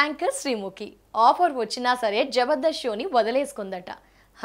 anchor Sreemukhi offer వచ్చినా సరే జబర్దస్త్ షోని వదిలేసుకుందట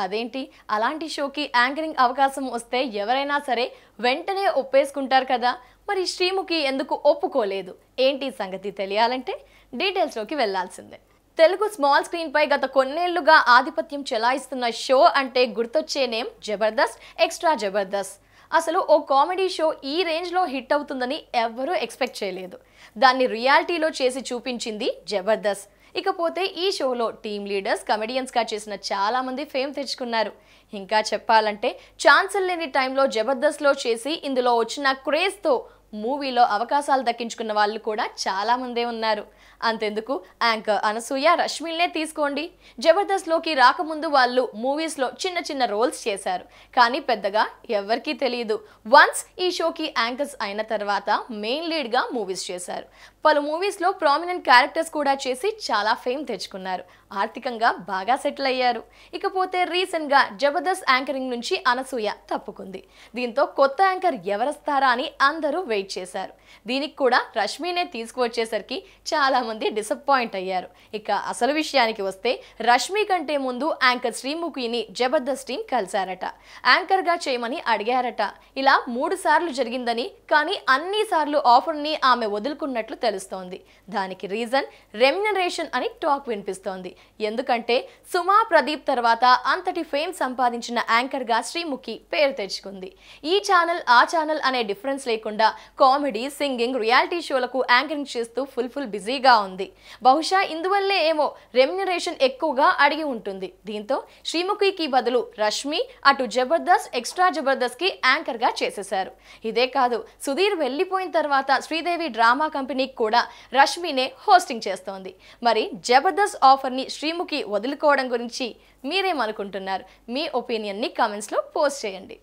అదేంటి అలాంటి షోకి యాంకరింగ్ అవకాశం వస్తే ఎవరైనా సరే వెంటనే ఒప్పేసుకుంటారు కదా మరి శ్రీముఖి ఎందుకు ఒప్పుకోలేదు ఏంటి సంగతి తెలియాలంటే డీటెయిల్స్లోకి వెళ్లాల్సిందే తెలుగు స్మాల్ స్క్రీన్పై గత కొన్నేళ్లుగా ఆధిపత్యం చెలాయిస్తున్న షో అంటే గుర్తొచ్చే నేమ్ జబర్దస్త్ ఎక్స్ట్రా జబర్దస్త్ అసలు ఓ కామెడీ షో ఈ రేంజ్లో హిట్ అవుతుందని ఎవ్వరూ ఎక్స్పెక్ట్ చేయలేదు దాన్ని రియాలిటీలో చేసి చూపించింది జబర్దస్త్ ఇకపోతే ఈ షోలో టీమ్ లీడర్స్ కమెడియన్స్గా చేసిన చాలామంది ఫేమ్ తెచ్చుకున్నారు ఇంకా చెప్పాలంటే ఛాన్సల్ లేని టైంలో జబర్దస్త్లో చేసి ఇందులో వచ్చిన క్రేజ్తో మూవీలో అవకాశాలు దక్కించుకున్న వాళ్ళు కూడా చాలామందే ఉన్నారు అంతెందుకు యాంకర్ అనసూయ రష్మిల్నే తీసుకోండి జబర్దస్త్లోకి రాకముందు వాళ్ళు మూవీస్లో చిన్న చిన్న రోల్స్ చేశారు కానీ పెద్దగా ఎవరికీ తెలియదు వన్స్ ఈ షోకి యాంకర్స్ అయిన తర్వాత మెయిన్ లీడ్గా మూవీస్ చేశారు పలు మూవీస్లో ప్రామినెంట్ క్యారెక్టర్స్ కూడా చేసి చాలా ఫేమ్ తెచ్చుకున్నారు ఆర్థికంగా బాగా సెటిల్ అయ్యారు ఇకపోతే రీసెంట్గా జబర్దస్త్ యాంకరింగ్ నుంచి అనసూయ తప్పుకుంది దీంతో కొత్త యాంకర్ ఎవరస్తారా అని అందరూ వెయిట్ వెయిట్ చేశారు దీనికి కూడా రష్మీనే తీసుకువచ్చేసరికి చాలామంది డిసప్పాయింట్ అయ్యారు ఇక అసలు విషయానికి వస్తే రష్మి కంటే ముందు యాంకర్ శ్రీముఖిని జబర్దస్త్ టీం కలిశారట యాంకర్గా చేయమని అడిగారట ఇలా మూడు సార్లు జరిగిందని కానీ అన్నిసార్లు ఆఫర్ని ఆమె వదులుకున్నట్లు తెలుస్తోంది దానికి రీజన్ రెమ్యునరేషన్ అని టాక్ వినిపిస్తోంది ఎందుకంటే సుమా ప్రదీప్ తర్వాత అంతటి ఫేమ్ సంపాదించిన యాంకర్గా శ్రీముఖి పేరు తెచ్చుకుంది ఈ ఛానల్ ఆ ఛానల్ అనే డిఫరెన్స్ లేకుండా కామెడీ సింగింగ్ రియాలిటీ షోలకు యాంకరింగ్ చేస్తూ ఫుల్ ఫుల్ బిజీగా ఉంది బహుశా ఇందువల్లే ఏమో రెమ్యునరేషన్ ఎక్కువగా అడిగి ఉంటుంది దీంతో శ్రీముఖికి బదులు రష్మి అటు జబర్దస్త్ ఎక్స్ట్రా జబర్దస్త్కి యాంకర్గా చేసేశారు ఇదే కాదు సుధీర్ వెళ్ళిపోయిన తర్వాత శ్రీదేవి డ్రామా కంపెనీకి కూడా రష్మినే హోస్టింగ్ చేస్తోంది మరి జబర్దస్త్ ఆఫర్ని శ్రీముఖి వదులుకోవడం గురించి మీరేమనుకుంటున్నారు మీ ఒపీనియన్ని కామెంట్స్లో పోస్ట్ చేయండి